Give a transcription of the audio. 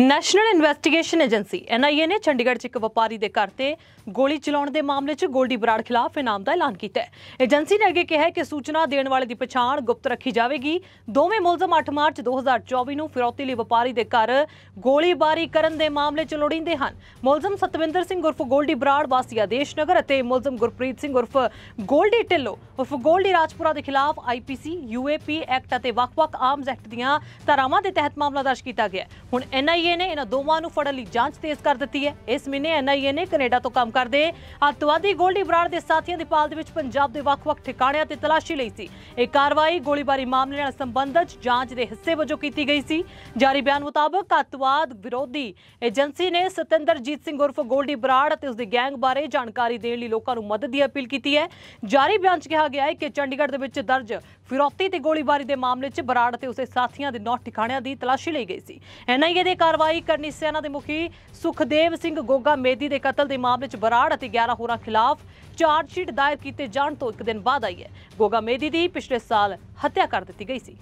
national investigation agency NIA ਨੇ ਚੰਡੀਗੜ੍ਹ 'ਚ ਇੱਕ ਵਪਾਰੀ ਦੇ ਘਰ ਤੇ ਗੋਲੀ ਚਲਾਉਣ ਦੇ ਮਾਮਲੇ 'ਚ ਗੋਲਡੀ ਬਰਾੜ ਖਿਲਾਫ ਇਨਾਮ ਦਾ ਐਲਾਨ ਕੀਤਾ ਹੈ ਏਜੰਸੀ ਨੇ ਅੱਗੇ ਕਿਹਾ ਕਿ ਸੂਚਨਾ ਦੇਣ ਵਾਲੇ ਦੀ ਪਛਾਣ ਗੁਪਤ ਰੱਖੀ ਜਾਵੇਗੀ ਦੋਵੇਂ ਮੁਲਜ਼ਮ 8 ਮਾਰਚ 2024 ਨੂੰ ਫਿਰੌਤੀ ਲਈ ਵਪਾਰੀ ਦੇ ਘਰ ਗੋਲੀਬਾਰੀ ਕਰਨ ਦੇ ਮਾਮਲੇ 'ਚ ਲੋੜੀਂਦੇ ਹਨ ਮੁਲਜ਼ਮ ਸਤਵਿੰਦਰ ਸਿੰਘ ਉਰਫ ਗੋਲਡੀ ਬਰਾੜ ਵਾਸੀ ਆਦੇਸ਼ਨਗਰ ਅਤੇ ਮੁਲਜ਼ਮ ਗੁਰਪ੍ਰੀਤ ਸਿੰਘ ਉਰਫ ਗੋਲਡੀ ਟਿੱਲੋ ਉਰਫ ਗੋਲਡੀ ਰਾਜਪੁਰਾ ਦੇ ਖਿਲਾਫ ਆਈਪੀਸੀ ਯੂਏਪੀ ਐਕਟ ਅਤੇ ਵੱਖ-ਵੱਖ ਆਰਮਜ਼ ਐਕਟ ਦੀਆਂ ਧਾਰਾਵਾਂ ਦੇ ਤਹਿਤ ਮਾਮਲਾ ਦਰਜ ਕੀਤਾ ਗਿਆ ਹੁਣ ਐਨਆਈ ਐਨਆਈਏ ਨੇ ਇਹਨਾਂ ਦੋਵਾਂ ਨੂੰ ਫੜਨ ਲਈ ਜਾਂਚ ਤੇਜ਼ ਕਰ ਦਿੱਤੀ ਹੈ ਇਸ ਮਹੀਨੇ ਐਨਆਈਏ ਨੇ ਕੈਨੇਡਾ ਤੋਂ ਕੰਮ ਕਰਦੇ ਅਤਵਾਦੀ ਗੋਲਡੀ ਬਰਾੜ ਦੇ ਸਾਥੀਆਂ ਦੀ ਪਾਲ ਦੇ ਵਿੱਚ ਪੰਜਾਬ ਦੇ ਵੱਖ-ਵੱਖ ਠਿਕਾਣਿਆਂ ਤੇ ਤਲਾਸ਼ੀ ਲਈ ਸੀ ਇਹ ਕਾਰਵਾਈ ਗੋਲੀਬਾਰੀ ਮਾਮਲੇ ਨਾਲ ਸੰਬੰਧਿਤ ਜਾਂਚ ਦੇ ਹਿੱਸੇ ਵਜੋਂ ਕੀਤੀ ਗਈ ਸੀ ਜਾਰੀ ਬਿਆਨ ਮੁਤਾਬਕ ਅਤਵਾਦ ਵਿਰੋਧੀ ਏਜੰਸੀ ਨੇ ਸਤਿੰਦਰਜੀਤ ਸਿੰਘ ਉਰਫ ਗੋਲਡੀ ਬਰਾੜ ਅਤੇ ਉਸ ਦੇ ਗੈਂਗ ਬਾਰੇ ਜਾਣਕਾਰੀ ਦੇਣ ਲਈ ਲੋਕਾਂ ਨੂੰ ਮਦਦ ਦੀ ਅਪੀਲ ਕੀਤੀ ਹੈ ਜਾਰੀ ਬਿਆਨ 'ਚ ਕਿਹਾ ਗਿਆ ਹੈ ਕਿ ਚੰਡੀਗੜ੍ਹ ਦੇ ਵਿੱਚ ਦਰਜ ਫਿਰੌਤੀ ਤੇ ਗੋਲੀਬਾਰੀ ਦੇ ਮਾਮਲੇ 'ਚ ਬਰਾੜ ਤੇ ਦੇ ਸਾਥੀਆਂ ਦੇ ਨੌ ਠਿਕਾਣਿਆਂ ਦੀ ਤਲਾਸ਼ੀ ਲਈ ਗਈ ਸੀ ਐਨਆਈਏ ਦੇ ਕਾਰ ਕਾਰਵਾਈ ਕਰਨੀ ਸੈਨਾ ਦੇ ਮੁਖੀ ਸੁਖਦੇਵ ਸਿੰਘ ਗੋਗਾ ਮੇਦੀ ਦੇ ਕਤਲ ਦੇ ਮਾਮਲੇ 'ਚ ਬਰਾੜ ਅਤੇ 11 ਹੋਰਾਂ ਖਿਲਾਫ ਚਾਰਜਸ਼ੀਟ ਦਾਇਰ ਕੀਤੇ ਜਾਣ ਤੋਂ ਇੱਕ ਦਿਨ ਬਾਅਦ ਆਈ ਹੈ ਗੋਗਾ ਮੇਦੀ ਦੀ ਪਿਛਲੇ ਸਾਲ ਹੱਤਿਆ ਕਰ ਦਿੱਤੀ ਗਈ ਸੀ